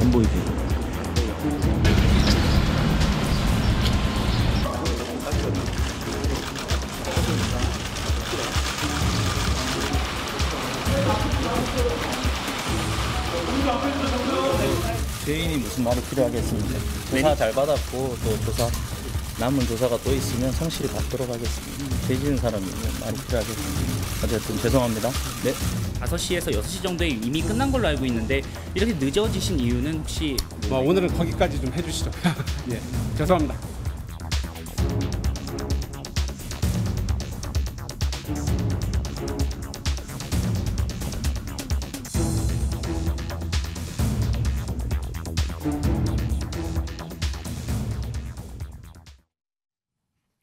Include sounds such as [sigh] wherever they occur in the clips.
안 보이지? 죄인이 무슨 말을 필요하겠습니까? 조사 네. 잘 받았고 또 조사 남은 조사가 또 있으면 성실히 받도록 하겠습니다. 되지는 음, 사람이 많이 필요하겠습니다. 어쨌든 죄송합니다. 네. 5시에서 6시 정도에 이미 끝난 걸로 알고 있는데 이렇게 늦어지신 이유는 혹시 뭐 오늘은 거기까지 좀 해주시죠. [laughs] 예, 죄송합니다.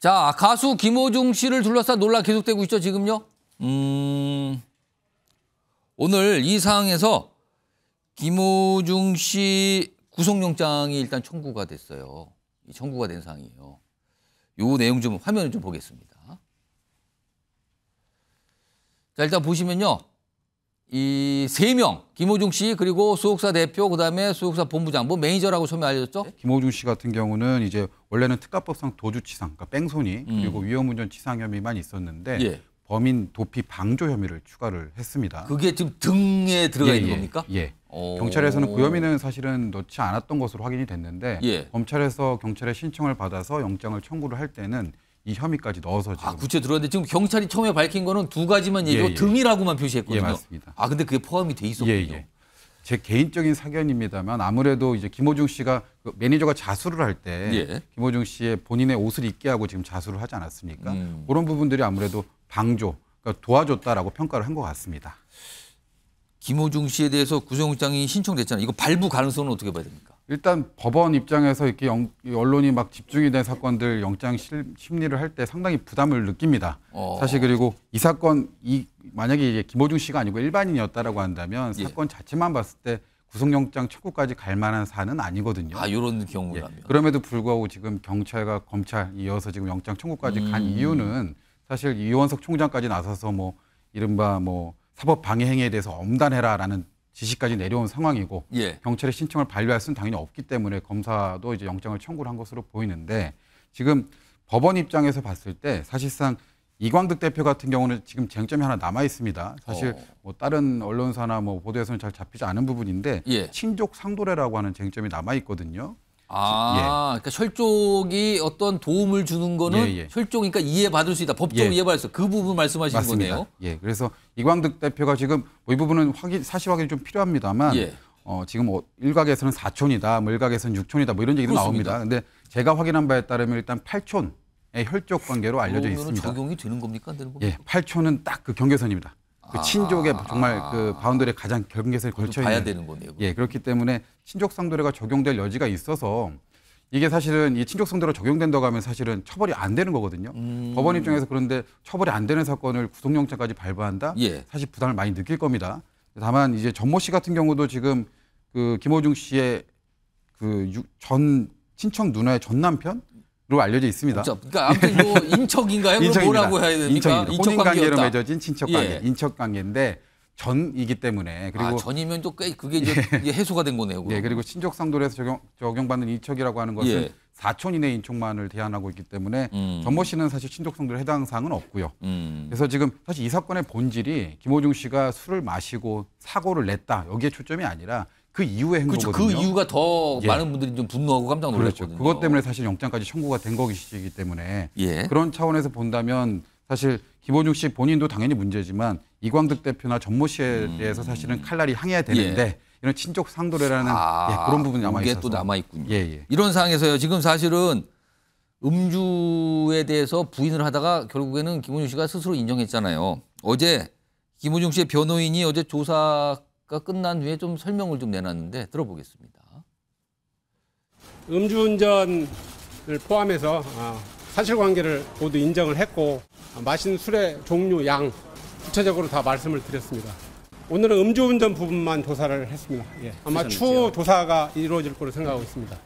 자, 가수 김호중 씨를 둘러싼 논란 계속되고 있죠, 지금요? 음, 오늘 이 상황에서 김호중 씨 구속영장이 일단 청구가 됐어요. 청구가 된 상황이에요. 요 내용 좀 화면을 좀 보겠습니다. 자, 일단 보시면요. 이세명 김호중 씨 그리고 수속사 대표 그다음에 수속사 본부장 뭐 매니저라고 처음에 알려졌죠? 네, 김호중 씨 같은 경우는 이제 원래는 특가법상 도주치상 그러니까 뺑소니 음. 그리고 위험운전 치상 혐의만 있었는데 예. 범인 도피 방조 혐의를 추가를 했습니다. 그게 지금 등에 들어가 예, 있는 예, 겁니까? 예. 오. 경찰에서는 그 혐의는 사실은 넣지 않았던 것으로 확인이 됐는데 예. 검찰에서 경찰의 신청을 받아서 영장을 청구를 할 때는 이 혐의까지 넣어서 아, 지금 아, 구체 들어왔는데 지금 경찰이 처음에 밝힌 거는 두 가지만 얘기고 예, 예. 등이라고만 표시했거든요. 예, 맞습니다. 아, 근데 그게 포함이 돼 있었군요. 예, 예. 제 개인적인 사견입니다만 아무래도 이제 김호중 씨가 그 매니저가 자수를 할때 예. 김호중 씨의 본인의 옷을 입게 하고 지금 자수를 하지 않았습니까? 음. 그런 부분들이 아무래도 방조, 그러니까 도와줬다라고 평가를 한 것 같습니다. 김호중 씨에 대해서 구속영장이 신청됐잖아요. 이거 발부 가능성은 어떻게 봐야 됩니까? 일단 법원 입장에서 이렇게 영, 언론이 막 집중이 된 사건들 영장 심리를 할 때 상당히 부담을 느낍니다. 어. 사실 그리고 이 사건 이 만약에 이제 김호중 씨가 아니고 일반인이었다라고 한다면 예. 사건 자체만 봤을 때 구속영장 청구까지 갈 만한 사안은 아니거든요. 아 이런 경우라면. 예. 그럼에도 불구하고 지금 경찰과 검찰 이어서 지금 영장 청구까지 음. 간 이유는 사실 이원석 총장까지 나서서 뭐 이른바 뭐 사법 방해 행위에 대해서 엄단해라라는 지시까지 내려온 상황이고 예. 경찰에 신청을 반려할 수는 당연히 없기 때문에 검사도 이제 영장을 청구를 한 것으로 보이는데 지금 법원 입장에서 봤을 때 사실상 이광득 대표 같은 경우는 지금 쟁점이 하나 남아 있습니다. 사실 어. 뭐 다른 언론사나 뭐 보도에서는 잘 잡히지 않은 부분인데 예. 친족 상도례라고 하는 쟁점이 남아 있거든요. 아, 예. 그러니까 혈족이 어떤 도움을 주는 거는 예, 예. 혈족이니까 이해받을 수 있다. 법적으로 예. 이해받을 수 있다. 그 부분 말씀하시는 맞습니다. 거네요. 예, 그래서 이광득 대표가 지금 뭐이 부분은 확인, 사실 확인이 좀 필요합니다만 예. 어, 지금 뭐 일각에서는 사촌이다, 뭐 일각에서는 육촌이다, 뭐 이런 얘기도 그렇습니다. 나옵니다. 근데 제가 확인한 바에 따르면 일단 팔촌의 혈족 관계로 알려져 있습니다. 적용이 되는 겁니까, 되는 예, 겁니까? 예, 팔촌은 딱 그 경계선입니다. 그 친족의 아, 정말 아, 아. 그 바운더리 가장 경계선에 걸쳐 있는 되는 거네요. 예, 그렇기 때문에 친족 상도례가 적용될 여지가 있어서 이게 사실은 이 친족 상도로 적용된다고 하면 사실은 처벌이 안 되는 거거든요. 음. 법원 입장에서 그런데 처벌이 안 되는 사건을 구속영장까지 발부한다. 예. 사실 부담을 많이 느낄 겁니다. 다만 이제 전모 씨 같은 경우도 지금 그 김호중 씨의 그 전 친척 누나의 전 남편 로 알려져 있습니다. 그렇죠. 그러니까 아무튼 요 [laughs] 인척인가요? 인척 뭐라고 해야 됩니까? 인척입니다. 관계로 맺어진 친척관계, 예. 인척관계인데 전이기 때문에 그리고 아, 전이면 또 꽤 그게 이제 예. 해소가 된 거네요. 그 예, 그리고 친족 상도에서 적용, 적용받는 인척이라고 하는 것은 예. 4촌 이내 인척만을 대안하고 있기 때문에 음. 전모 씨는 사실 친족 상도 해당 사항은 없고요. 음. 그래서 지금 사실 이 사건의 본질이 김호중 씨가 술을 마시고 사고를 냈다 여기에 초점이 아니라 그 이후의 행보거든요. 그렇죠. 그 이유가 더 예. 많은 분들이 좀 분노하고 깜짝 놀랐거든요. 그렇죠. 그것 때문에 사실 영장까지 청구가 된 것이기 때문에 예. 그런 차원에서 본다면 사실 김원중 씨 본인도 당연히 문제지만 이광득 대표나 전모 씨에 음. 대해서 사실은 칼날이 항해야 되는데 예. 이런 친족 상도례라는 아, 예, 그런 부분이 남아 있어서 이게 또 남아 있군요. 예, 예. 이런 상황에서요. 지금 사실은 음주에 대해서 부인을 하다가 결국에는 김원중 씨가 스스로 인정했잖아요. 어제 김원중 씨의 변호인이 어제 조사 끝난 후에 좀 설명을 좀 내놨는데 들어보겠습니다. 음주운전을 포함해서 아, 사실관계를 모두 인정을 했고 아, 마신 술의 종류, 양 구체적으로 다 말씀을 드렸습니다. 오늘은 음주운전 부분만 조사를 했습니다. 예. 아마 추후 조사가 이루어질 거로 생각하고 있습니다.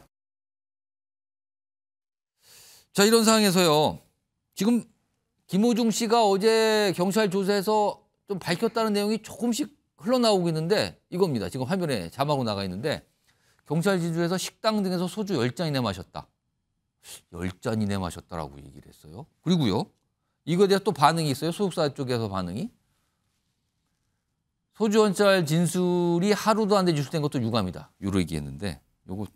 자 이런 상황에서요. 지금 김호중 씨가 어제 경찰 조사에서 좀 밝혔다는 내용이 조금씩 흘러나오고 있는데 이겁니다. 지금 화면에 자막으로 나가 있는데 경찰 지주에서 식당 등에서 소주 10잔 이내 마셨다. 10잔 이내 마셨다라고 얘기를 했어요. 그리고요. 이거에 대해서 또 반응이 있어요. 소속사 쪽에서 반응이. 소주 원짤 진술이 하루도 안돼 유출된 것도 유감이다. 요로 얘기했는데 요거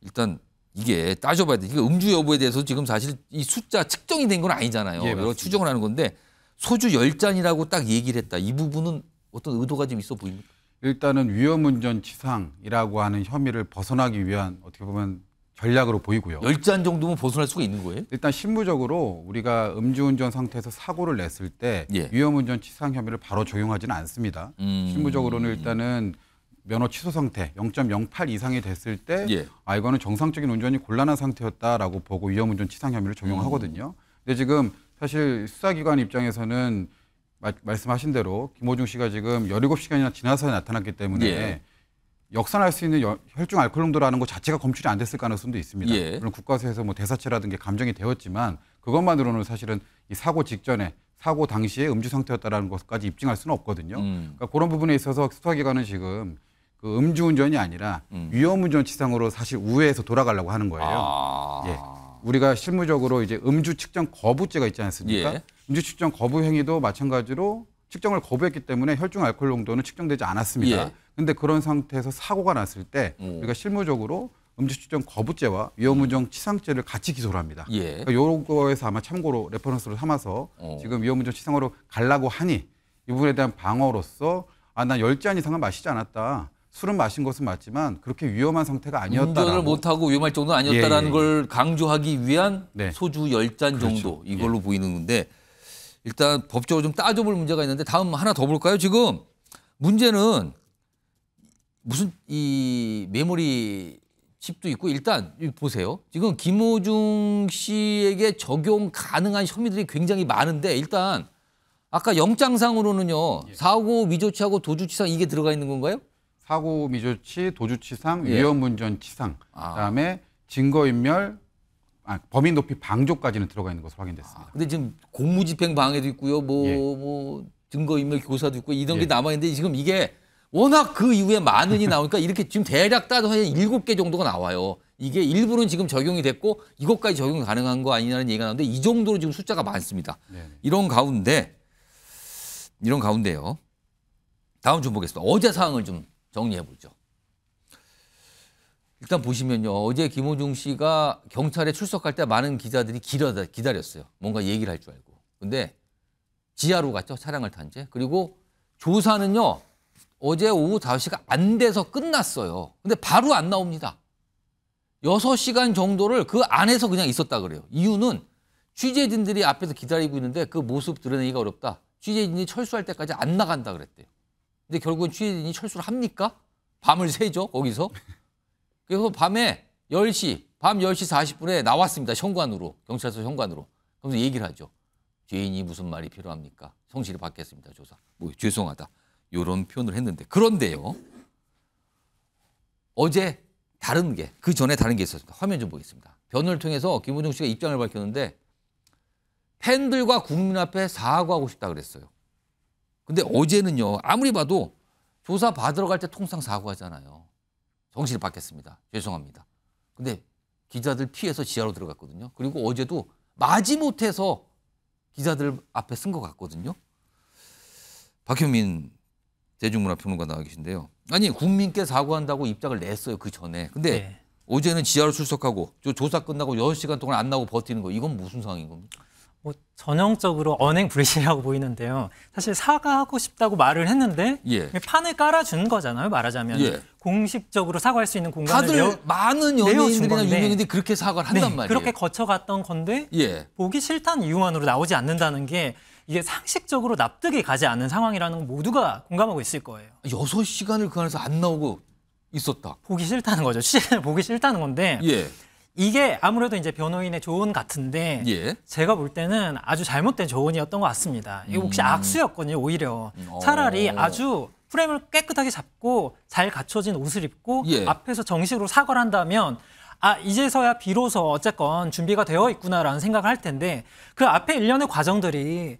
일단 이게 따져봐야 돼. 이게 음주 여부에 대해서 지금 사실 이 숫자 측정이 된 건 아니잖아요. 예, 여 추정을 하는 건데 소주 열잔이라고딱 얘기를 했다. 이 부분은 어떤 의도가 좀 있어 보입니까? 일단은 위험운전 치상이라고 하는 혐의를 벗어나기 위한 어떻게 보면 전략으로 보이고요. 열잔 정도면 벗어날 수가 있는 거예요? 일단 실무적으로 우리가 음주운전 상태에서 사고를 냈을 때 예. 위험운전 치상 혐의를 바로 적용하지는 않습니다. 음... 실무적으로는 일단은 면허 취소 상태 0.08 이상이 됐을 때, 예. 아 이거는 정상적인 운전이 곤란한 상태였다라고 보고 위험운전 치상 혐의를 적용하거든요. 음... 근데 지금 사실 수사기관 입장에서는 마, 말씀하신 대로 김호중 씨가 지금 17시간이나 지나서 나타났기 때문에 예. 역산할 수 있는 혈중 알코올 농도라는 것 자체가 검출이 안 됐을 가능성도 있습니다. 예. 물론 국과수에서 뭐 대사체라든지 감정이 되었지만 그것만으로는 사실은 이 사고 직전에 사고 당시에 음주 상태였다라는 것까지 입증할 수는 없거든요. 음. 그러니까 그런 부분에 있어서 수사기관은 지금 그 음주운전이 아니라 음. 위험운전 치상으로 사실 우회해서 돌아가려고 하는 거예요. 아. 예. 우리가 실무적으로 이제 음주 측정 거부죄가 있지 않습니까? 예. 음주 측정 거부 행위도 마찬가지로 측정을 거부했기 때문에 혈중 알코올 농도는 측정되지 않았습니다. 그런데 예. 그런 상태에서 사고가 났을 때 음. 우리가 실무적으로 음주 측정 거부죄와 위험운전 치상죄를 같이 기소를 합니다. 예. 그러니까 요거에서 아마 참고로 레퍼런스로 삼아서 오. 어. 지금 위험운전 치상으로 갈라고 하니 이 부분에 대한 방어로서 아, 난 열잔 이상은 마시지 않았다. 술은 마신 것은 맞지만 그렇게 위험한 상태가 아니었다. 운전을 못하고 위험할 정도는 아니었다라는 예, 예. 걸 강조하기 위한 네. 소주 열잔 그렇죠. 정도 그렇죠. 이걸로 예. 보이는 건데 일단 법적으로 좀 따져볼 문제가 있는데 다음 하나 더 볼까요? 지금 문제는 무슨 이 메모리 칩도 있고 일단 보세요. 지금 김호중 씨에게 적용 가능한 혐의들이 굉장히 많은데 일단 아까 영장상으로는요. 예. 사고 위조치하고 도주치상 이게 들어가 있는 건가요? 사고 미조치, 도주치상, 예. 위험운전치상, 아. 그다음에 증거인멸, 아, 범인 높이 방조까지는 들어가 있는 것으로 확인됐습니다. 아, 근데 지금 공무집행 방해도 있고요, 뭐, 예. 뭐 증거인멸 교사도 있고 이런 예. 게 남아 있는데 지금 이게 워낙 그 이후에 많은이 나오니까 이렇게 지금 대략 따져서 한 일곱 개 정도가 나와요. 이게 일부는 지금 적용이 됐고 이것까지 적용 이 가능한 거 아니냐는 얘기가 나오는데 이 정도로 지금 숫자가 많습니다. 네네. 네. 이런 가운데 이런 가운데요. 다음 좀 보겠습니다. 어제 사항을좀 정리해보죠. 일단 보시면요. 어제 김호중 씨가 경찰에 출석할 때 많은 기자들이 기다렸어요 뭔가 얘기를 할 줄 알고. 근데 지하로 갔죠. 차량을 탄 채. 그리고 조사는요. 어제 오후 5시가 안 돼서 끝났어요. 근데 바로 안 나옵니다. 6시간 정도를 그 안에서 그냥 있었다 그래요. 이유는 취재진들이 앞에서 기다리고 있는데 그 모습 드러내기가 어렵다. 취재진이 철수할 때까지 안 나간다 그랬대요. 근데 결국은 취재진이 철수를 합니까? 밤을 새죠, 거기서. 그래서 밤에 10시, 밤 10시 40분에 나왔습니다. 현관으로, 경찰서 현관으로. 그러면서 얘기를 하죠. 죄인이 무슨 말이 필요합니까? 성실히 받겠습니다, 조사. 뭐, 죄송하다. 요런 표현을 했는데. 그런데요. 어제 다른 게, 그 전에 다른 게 있었습니다. 화면 좀 보겠습니다. 변호를 통해서 김호중 씨가 입장을 밝혔는데 팬들과 국민 앞에 사과하고 싶다 그랬어요. 근데 어제는요. 아무리 봐도 조사 받으러 갈 때 통상 사고하잖아요. 정신을받겠습니다 죄송합니다. 근데 기자들 피해서 지하로 들어갔거든요. 그리고 어제도 마지못해서 기자들 앞에 쓴 것 같거든요. 박현민 대중문화평론가 나와 계신데요. 아니 국민께 사과한다고 입장을 냈어요 그 전에. 근데 네. 어제는 지하로 출석하고 조사 끝나고 여섯 시간 동안 안 나오고 버티는 거 이건 무슨 상황인 겁니까? 뭐 전형적으로 언행 불이라고 보이는데요. 사실 사과하고 싶다고 말을 했는데 예. 판을 깔아준 거잖아요. 말하자면 예. 공식적으로 사과할 수 있는 공간을 다들 내어, 많은 연예인들이나 유명인들이 그렇게 사과를 한단 네, 말이에요. 그렇게 거쳐갔던 건데 예. 보기 싫다는 이유만으로 나오지 않는다는 게 이게 상식적으로 납득이 가지 않는 상황이라는 건 모두가 공감하고 있을 거예요. 여섯 시간을그 안에서 안 나오고 있었다. 보기 싫다는 거죠. 취재를 보기 싫다는 건데 예. 이게 아무래도 이제 변호인의 조언 같은데 예. 제가 볼 때는 아주 잘못된 조언이었던 것 같습니다. 이거 혹시 음. 악수였거든요, 오히려. 음. 차라리 어. 아주 프레임을 깨끗하게 잡고 잘 갖춰진 옷을 입고 예. 앞에서 정식으로 사과를 한다면 아 이제서야 비로소 어쨌건 준비가 되어 있구나라는 생각을 할 텐데 그 앞에 일련의 과정들이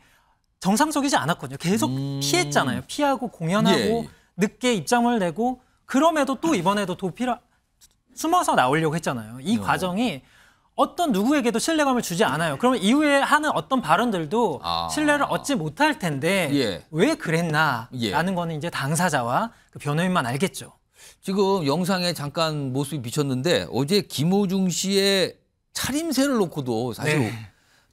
정상적이지 않았거든요. 계속 음. 피했잖아요. 피하고 공연하고 예. 늦게 입장을 내고 그럼에도 또 이번에도 도피를 숨어서 나오려고 했잖아요. 이 네. 과정이 어떤 누구에게도 신뢰감을 주지 않아요. 그러면 이후에 하는 어떤 발언들도 아... 신뢰를 얻지 못할 텐데 예. 왜 그랬나라는 예. 거는 이제 당사자와 그 변호인만 알겠죠. 지금 영상에 잠깐 모습이 비쳤는데 어제 김호중 씨의 차림새를 놓고도 사실 네.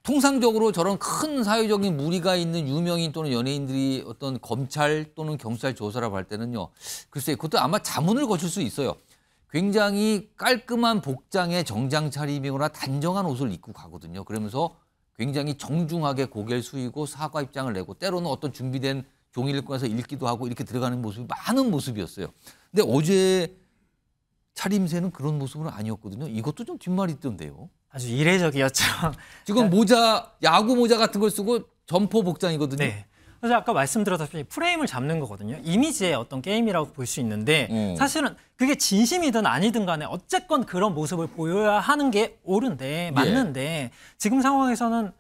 통상적으로 저런 큰 사회적인 무리가 있는 유명인 또는 연예인들이 어떤 검찰 또는 경찰 조사라고 할 때는요. 글쎄 그것도 아마 자문을 거칠 수 있어요. 굉장히 깔끔한 복장에 정장 차림이거나 단정한 옷을 입고 가거든요. 그러면서 굉장히 정중하게 고개를 숙이고 사과 입장을 내고 때로는 어떤 준비된 종이를 꺼내서 읽기도 하고 이렇게 들어가는 모습이 많은 모습이었어요. 근데 어제 차림새는 그런 모습은 아니었거든요. 이것도 좀 뒷말이 있던데요. 아주 이례적이었죠. 지금 모자, 야구 모자 같은 걸 쓰고 점퍼 복장이거든요. 네. 그래 아까 말씀드렸다시피 프레임을 잡는 거거든요. 이미지의 어떤 게임이라고 볼 수 있는데 음. 사실은 그게 진심이든 아니든 간에 어쨌건 그런 모습을 보여야 하는 게 옳은데 예. 맞는데 예. 지금 상황에서는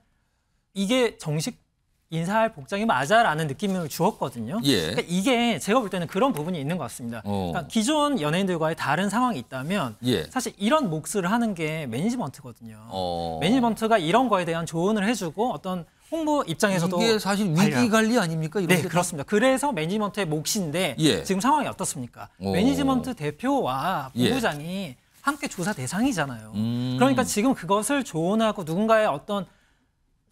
이게 정식 인사할 복장이 맞아라는 느낌을 주었거든요. 예. 그러니까 이게 제가 볼 때는 그런 부분이 있는 것 같습니다. 어. 그러니까 기존 연예인들과의 다른 상황이 있다면 예. 사실 이런 몫을 하는 게 매니지먼트거든요. 어. 매니지먼트가 이런 거에 대한 조언을 해주고 어떤 홍보 입장에서도 이게 사실 위기 관리 아닙니까? 이런 네, 그렇습니다. 그래서 매니지먼트의 몫인데 예. 지금 상황이 어떻습니까? 오. 매니지먼트 대표와 부부장이 예. 함께 조사 대상이잖아요. 음. 그러니까 지금 그것을 조언하고 누군가의 어떤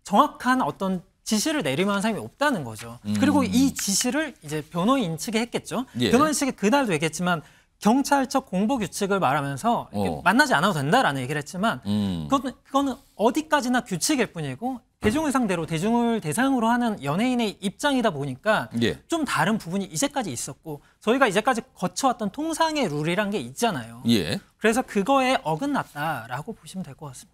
정확한 어떤 지시를 내리한 사람이 없다는 거죠. 음. 그리고 이 지시를 이제 변호인 측에 했겠죠. 예. 변호인 측에 그날도 얘기했지만 경찰청 공보 규칙을 말하면서 어. 만나지 않아도 된다라는 얘기를 했지만 음. 그건, 그거는 어디까지나 규칙일 뿐이고 대중을 상대로 대중을 대상으로 하는 연예인의 입장이다 보니까 예. 좀 다른 부분이 이제까지 있었고 저희가 이제까지 거쳐왔던 통상의 룰이란 게 있잖아요. 예. 그래서 그거에 어긋났다라고 보시면 될 것 같습니다.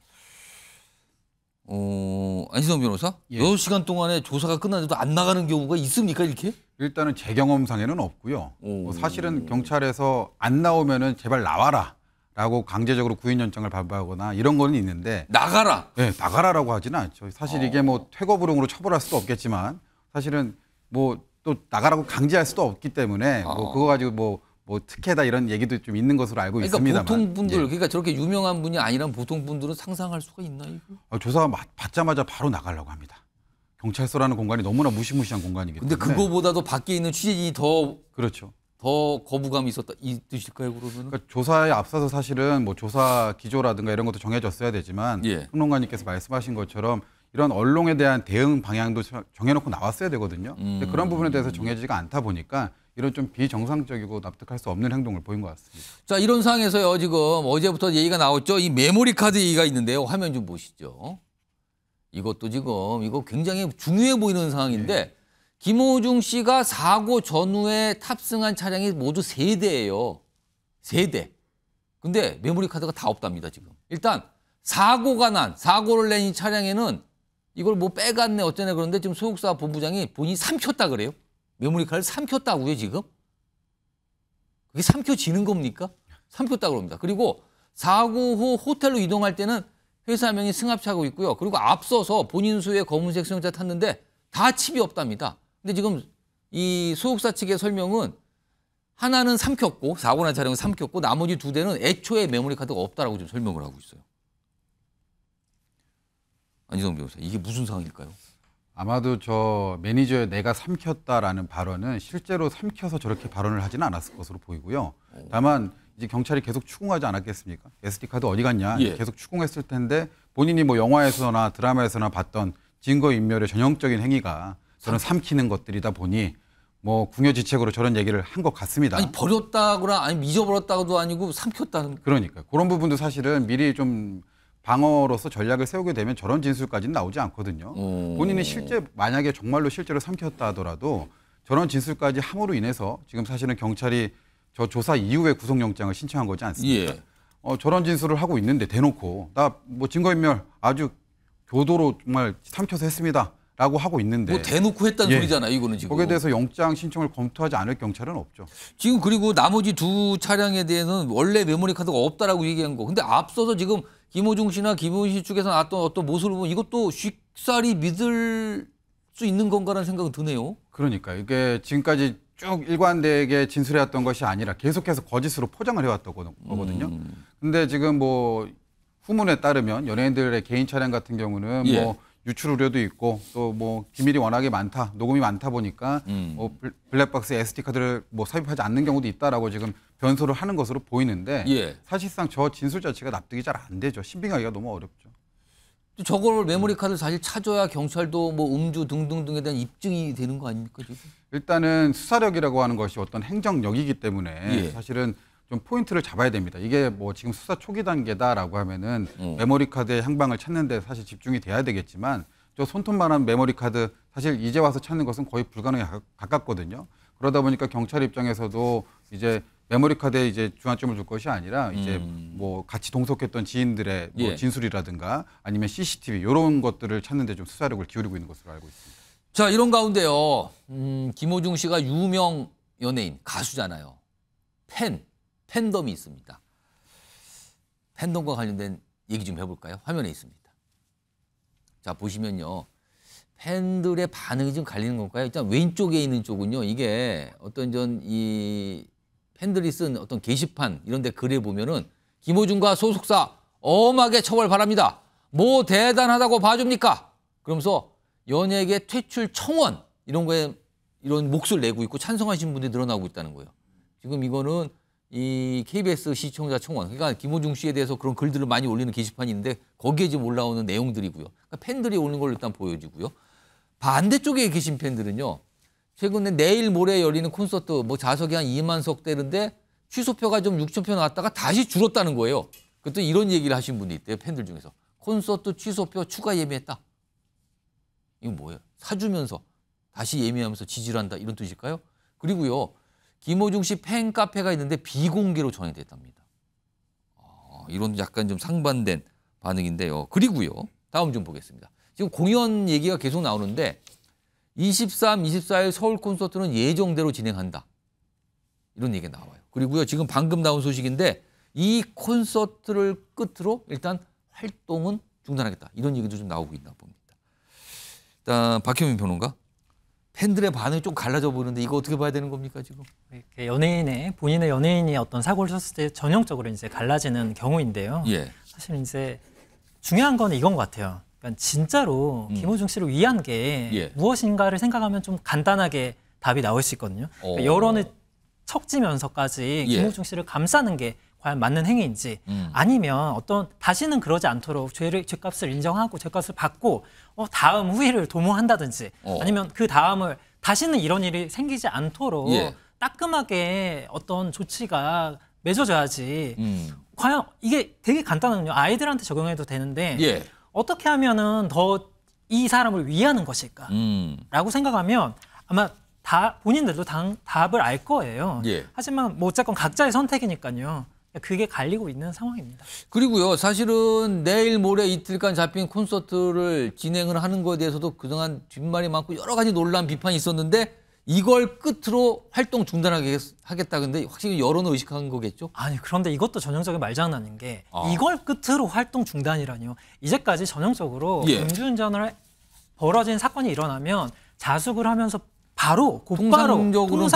어, 안시성 변호사? 예. 6시간 동안에 조사가 끝났는데도 안 나가는 경우가 있습니까, 이렇게? 일단은 제 경험상에는 없고요. 오. 뭐 사실은 경찰에서 안 나오면은 제발 나와라. 라고 강제적으로 구인 연장을 발부하거나 이런 거는 있는데 나가라. 네, 나가라라고 하지는 않죠. 사실 이게 뭐 어. 퇴거불응으로 처벌할 수도 없겠지만 사실은 뭐 또 나가라고 강제할 수도 없기 때문에 뭐 어. 그거 가지고 뭐뭐 뭐 특혜다 이런 얘기도 좀 있는 것으로 알고 그러니까 있습니다만. 보통 분들 예. 그러니까 저렇게 유명한 분이 아니란 보통 분들은 상상할 수가 있나 요 아, 조사 받자마자 바로 나가려고 합니다. 경찰서라는 공간이 너무나 무시무시한 공간이기 때문에. 근데 그거보다도 밖에 있는 취재진이 더 그렇죠. 더 거부감이 있었다 이 뜻일까요 그러면? 그러니까 조사에 앞서서 사실은 뭐 조사 기조라든가 이런 것도 정해졌어야 되지만 예. 평론가님께서 말씀하신 것처럼 이런 언론에 대한 대응 방향도 정해놓고 나왔어야 되거든요. 음. 근데 그런 부분에 대해서 정해지지가 않다 보니까 이런 좀 비정상적이고 납득할 수 없는 행동을 보인 것 같습니다. 자 이런 상황에서요 지금 어제부터 얘기가 나왔죠. 이 메모리 카드 얘기가 있는데요. 화면 좀 보시죠. 이것도 지금 이거 굉장히 중요해 보이는 상황인데. 예. 김호중 씨가 사고 전후에 탑승한 차량이 모두 세대예요세대 근데 메모리 카드가 다 없답니다, 지금. 일단 사고가 난, 사고를 낸 이 차량에는 이걸 뭐 빼갔네 어쩌네 그런데 지금 소속사 본부장이 본인이 삼켰다 그래요. 메모리 카드를 삼켰다고요, 지금. 그게 삼켜지는 겁니까? 삼켰다 그럽니다. 그리고 사고 후 호텔로 이동할 때는 회사 명이 승합차고 있고요. 그리고 앞서서 본인 수의 검은색 승용차 탔는데 다 칩이 없답니다. 근데 지금 이 소속사 측의 설명은 하나는 삼켰고 사고난 차량은 삼켰고 나머지 두 대는 애초에 메모리 카드가 없다라고 지금 설명을 하고 있어요. 안지성 변호사 이게 무슨 상황일까요? 아마도 저 매니저의 내가 삼켰다라는 발언은 실제로 삼켜서 저렇게 발언을 하지는 않았을 것으로 보이고요. 다만 이제 경찰이 계속 추궁하지 않았겠습니까? SD 카드 어디 갔냐 예. 계속 추궁했을 텐데 본인이 뭐 영화에서나 드라마에서나 봤던 증거 인멸의 전형적인 행위가 저는 삼키는 것들이다 보니 뭐 궁여지책으로 저런 얘기를 한 것 같습니다. 아니 버렸다거나 아니 잊어버렸다고도 아니고 삼켰다는. 그러니까 그런 부분도 사실은 미리 좀 방어로서 전략을 세우게 되면 저런 진술까지는 나오지 않거든요. 오. 어. 본인이 실제 만약에 정말로 실제로 삼켰다 하더라도 저런 진술까지 함으로 인해서 지금 사실은 경찰이 저 조사 이후에 구속영장을 신청한 거지 않습니까? 예. 어, 저런 진술을 하고 있는데 대놓고 나 뭐 증거인멸 아주 교도로 정말 삼켜서 했습니다. 라고 하고 있는데 뭐 대놓고 했다는 예. 소리잖아요 이거는 지금 거기에 대해서 영장 신청을 검토하지 않을 경찰은 없죠 지금 그리고 나머지 두 차량에 대해서는 원래 메모리 카드가 없다라고 얘기한 거 근데 앞서서 지금 김호중 씨나 김호중 씨측에서 나왔던 어떤 모습을 보면 이것도 쉽사리 믿을 수 있는 건가라는 생각은 드네요 그러니까 이게 지금까지 쭉 일관되게 진술해왔던 것이 아니라 계속해서 거짓으로 포장을 해왔던 거거든요 음. 근데 지금 뭐 후문에 따르면 연예인들의 개인 차량 같은 경우는 예. 뭐 유출 우려도 있고 또 뭐 기밀이 워낙에 많다 녹음이 많다 보니까 음. 뭐 블랙박스 SD 카드를 뭐 삽입하지 않는 경우도 있다라고 지금 변소를 하는 것으로 보이는데 예. 사실상 저 진술 자체가 납득이 잘 안 되죠 신빙하기가 너무 어렵죠. 저걸 음. 메모리 카드를 사실 찾아야 경찰도 뭐 음주 등등등에 대한 입증이 되는 거 아닙니까 지금? 일단은 수사력이라고 하는 것이 어떤 행정력이기 때문에 예. 사실은 좀 포인트를 잡아야 됩니다. 이게 뭐 지금 수사 초기 단계다라고 하면은 음. 메모리 카드의 향방을 찾는데 사실 집중이 돼야 되겠지만 저 손톱만한 메모리 카드 사실 이제 와서 찾는 것은 거의 불가능에 가깝거든요. 그러다 보니까 경찰 입장에서도 이제 메모리 카드에 이제 중앙점을 둘 것이 아니라 이제 음. 뭐 같이 동석했던 지인들의 뭐 예. 진술이라든가 아니면 CCTV 이런 것들을 찾는데 좀 수사력을 기울이고 있는 것으로 알고 있습니다. 자 이런 가운데요, 음, 김호중 씨가 유명 연예인 가수잖아요. 팬 팬덤이 있습니다. 팬덤과 관련된 얘기 좀 해볼까요? 화면에 있습니다. 자 보시면요. 팬들의 반응이 좀 갈리는 건가요? 일단 왼쪽에 있는 쪽은요. 이게 어떤 전 이 팬들이 쓴 어떤 게시판 이런 데 글에 보면은 김호준과 소속사 엄하게 처벌 바랍니다. 뭐 대단하다고 봐줍니까? 그러면서 연예계 퇴출 청원 이런 거에 이런 몫을 내고 있고 찬성하시는 분들이 늘어나고 있다는 거예요. 지금 이거는 이 KBS 시청자 총원 그러니까 김호중 씨에 대해서 그런 글들을 많이 올리는 게시판인데 거기에 지금 올라오는 내용들이고요. 그러니까 팬들이 오는 걸 일단 보여주고요. 반대쪽에 계신 팬들은요. 최근에 내일 모레 열리는 콘서트 뭐 좌석이 한 2만 석대인데 취소표가 좀 6천 표 나왔다가 다시 줄었다는 거예요. 그때 이런 얘기를 하신 분이 있대요. 팬들 중에서 콘서트 취소표 추가 예매했다. 이거 뭐예요? 사주면서 다시 예매하면서 지지를 한다 이런 뜻일까요? 그리고요. 김호중 씨팬 카페가 있는데 비공개로 전해됐답니다. 아, 이런 약간 좀 상반된 반응인데요. 그리고요. 다음 좀 보겠습니다. 지금 공연 얘기가 계속 나오는데 23, 24일 서울 콘서트는 예정대로 진행한다. 이런 얘기가 나와요. 그리고요. 지금 방금 나온 소식인데 이 콘서트를 끝으로 일단 활동은 중단하겠다. 이런 얘기도 좀 나오고 있나 봅니다. 일단 박혜민 변호가 팬들의 반응이 좀 갈라져 보이는데 이거 어떻게 봐야 되는 겁니까 지금? 이렇게 연예인의 본인의 연예인이 어떤 사고를 쳤을 때 전형적으로 이제 갈라지는 경우인데요. 예. 사실 이제 중요한 건 이건 것 같아요. 그러니까 진짜로 음. 김호중 씨를 위한 게 예. 무엇인가를 생각하면 좀 간단하게 답이 나올 수 있거든요. 그러니까 어. 여론을 척지면서까지 예. 김호중 씨를 감싸는 게 과연 맞는 행위인지 음. 아니면 어떤 다시는 그러지 않도록 죄를 죄값을 인정하고 죄값을 받고 어, 다음 후회를 도모한다든지 어. 아니면 그 다음을 다시는 이런 일이 생기지 않도록 예. 따끔하게 어떤 조치가 맺어져야지 음. 과연 이게 되게 간단하군요 아이들한테 적용해도 되는데 예. 어떻게 하면은 더 이 사람을 위하는 것일까라고 음. 생각하면 아마 다 본인들도 당, 답을 알 거예요. 예. 하지만 뭐 어쨌건 각자의 선택이니까요. 그게 갈리고 있는 상황입니다. 그리고요, 사실은 내일 모레 이틀간 잡힌 콘서트를 진행을 하는 것에 대해서도 그동안 뒷말이 많고 여러 가지 논란 비판이 있었는데 이걸 끝으로 활동 중단하겠다 근데 확실히 여론을 의식한 거겠죠? 아니 그런데 이것도 전형적인 말장난인 게 아. 이걸 끝으로 활동 중단이라니 이제까지 전형적으로 예. 음주운전을 벌어진 사건이 일어나면 자숙을 하면서 바로 곧바로 통상적으로,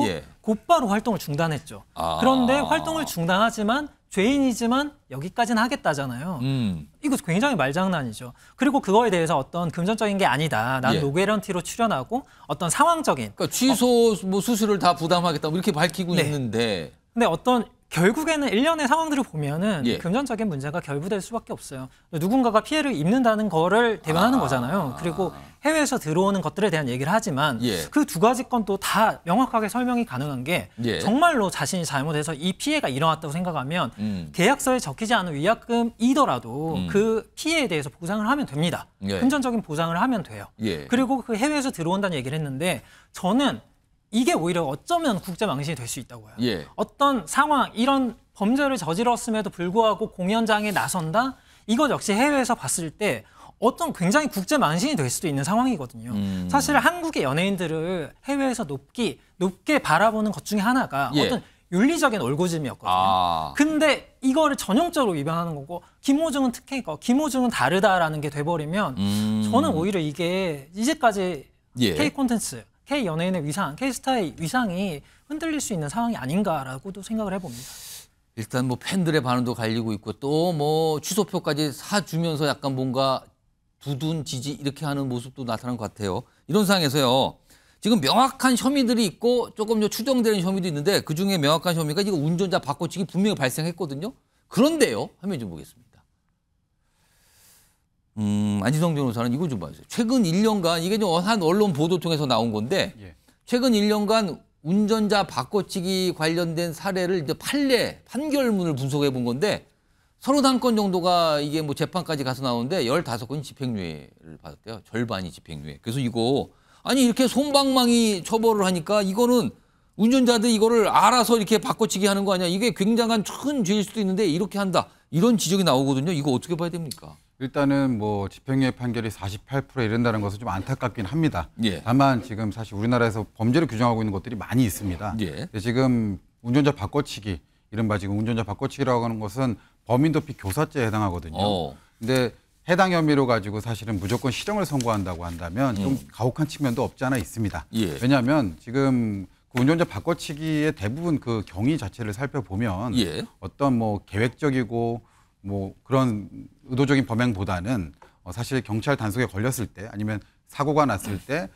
바로, 예. 곧바로 활동을 중단했죠. 아. 그런데 활동을 중단하지만 죄인이지만 여기까지는 하겠다잖아요. 음. 이거 굉장히 말장난이죠. 그리고 그거에 대해서 어떤 금전적인 게 아니다. 난 예. 노게런티로 출연하고 어떤 상황적인 그러니까 취소 뭐 수술을 다 부담하겠다 뭐 이렇게 밝히고 네. 있는데 근데 어떤 결국에는 일련의 상황들을 보면은 예. 금전적인 문제가 결부될 수밖에 없어요. 누군가가 피해를 입는다는 거를 대변하는 아 거잖아요. 그리고 해외에서 들어오는 것들에 대한 얘기를 하지만 예. 그두 가지 건도 다 명확하게 설명이 가능한 게 예. 정말로 자신이 잘못해서 이 피해가 일어났다고 생각하면 음. 계약서에 적히지 않은 위약금이더라도 음. 그 피해에 대해서 보상을 하면 됩니다. 예. 금전적인 보상을 하면 돼요. 예. 그리고 그 해외에서 들어온다는 얘기를 했는데 저는 이게 오히려 어쩌면 국제 망신이 될 수 있다고요. 해 예. 어떤 상황 이런 범죄를 저질렀음에도 불구하고 공연장에 나선다. 이것 역시 해외에서 봤을 때 어떤 굉장히 국제 망신이 될 수도 있는 상황이거든요. 음. 사실 한국의 연예인들을 해외에서 높게 높게 바라보는 것 중에 하나가 예. 어떤 윤리적인 올고짐이었거든요. 아. 근데 이거를 전형적으로 위반하는 거고 김호중은 특혜니까 김호중은 다르다라는 게 돼버리면 음. 저는 오히려 이게 이제까지 예. K 콘텐츠 K 연예인의 위상, K 스타의 위상이 흔들릴 수 있는 상황이 아닌가라고도 생각을 해봅니다. 일단 뭐 팬들의 반응도 갈리고 있고 또뭐 취소표까지 사주면서 약간 뭔가 두둔 지지 이렇게 하는 모습도 나타난 것 같아요. 이런 상황에서요. 지금 명확한 혐의들이 있고 조금 추정되는 혐의도 있는데 그중에 명확한 혐의가 지금 운전자 바꿔치기 분명히 발생했거든요. 그런데요. 화면 좀 보겠습니다. 음, 안지성 변호사는 이거 좀 봐주세요. 최근 1년간 이게 좀한 언론 보도 통해서 나온 건데 예. 최근 1년간 운전자 바꿔치기 관련된 사례를 이제 판례 판결문을 분석해 본 건데 3로건 정도가 이게 뭐 재판까지 가서 나오는데 1 5 건이 집행유예를 받았대요. 절반이 집행유예. 그래서 이거 아니 이렇게 손방망이 처벌을 하니까 이거는 운전자들 이거를 알아서 이렇게 바꿔치기 하는 거 아니야. 이게 굉장한 큰 죄일 수도 있는데 이렇게 한다. 이런 지적이 나오거든요. 이거 어떻게 봐야 됩니까? 일단은 뭐 집행유예 판결이 48%에 이른다는 것은 좀 안타깝긴 합니다. 예. 다만 지금 사실 우리나라에서 범죄를 규정하고 있는 것들이 많이 있습니다. 예. 지금 운전자 바꿔치기 이른바 지금 운전자 바꿔치기라고 하는 것은 범인 도피 교사죄에 해당하거든요. 그런데 어. 해당 혐의로 가지고 사실은 무조건 실형을 선고한다고 한다면 좀 음. 가혹한 측면도 없지 않아 있습니다. 예. 왜냐하면 지금 그 운전자 바꿔치기의 대부분 그 경위 자체를 살펴보면 예. 어떤 뭐 계획적이고 뭐 그런 의도적인 범행보다는 어, 사실 경찰 단속에 걸렸을 때 아니면 사고가 났을 때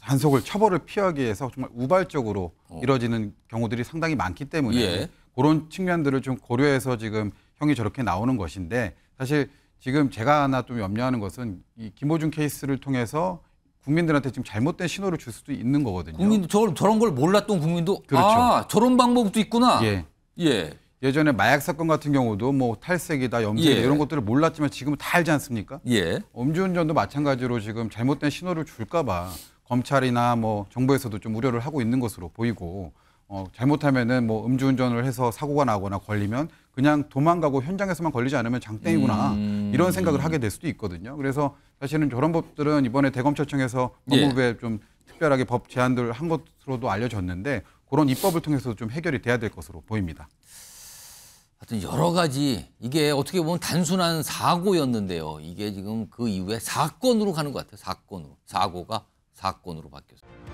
단속을 처벌을 피하기 위해서 정말 우발적으로 어. 이뤄지는 경우들이 상당히 많기 때문에 예. 그런 측면들을 좀 고려해서 지금 형이 저렇게 나오는 것인데 사실 지금 제가 하나 좀 염려하는 것은 이김호중 케이스를 통해서 국민들한테 지금 잘못된 신호를 줄 수도 있는 거거든요. 국민 저, 저런 걸 몰랐던 국민도 그렇죠. 아 저런 방법도 있구나. 예. 예. 예전에 마약 사건 같은 경우도 뭐 탈색이다, 염색 예. 이런 것들을 몰랐지만 지금은 다 알지 않습니까? 예. 음주운전도 마찬가지로 지금 잘못된 신호를 줄까봐 검찰이나 뭐 정부에서도 좀 우려를 하고 있는 것으로 보이고 어, 잘못하면은 뭐 음주운전을 해서 사고가 나거나 걸리면 그냥 도망가고 현장에서만 걸리지 않으면 장땡이구나 음... 이런 생각을 하게 될 수도 있거든요. 그래서 사실은 저런 법들은 이번에 대검찰청에서 예. 법무부에 예. 좀 특별하게 법 제안들을 한 것으로도 알려졌는데 그런 입법을 통해서 좀 해결이 돼야 될 것으로 보입니다. 하여튼 여러 가지 이게 어떻게 보면 단순한 사고였는데요. 이게 지금 그 이후에 사건으로 가는 것 같아요. 사건으로. 사고가 사건으로 바뀌었어요.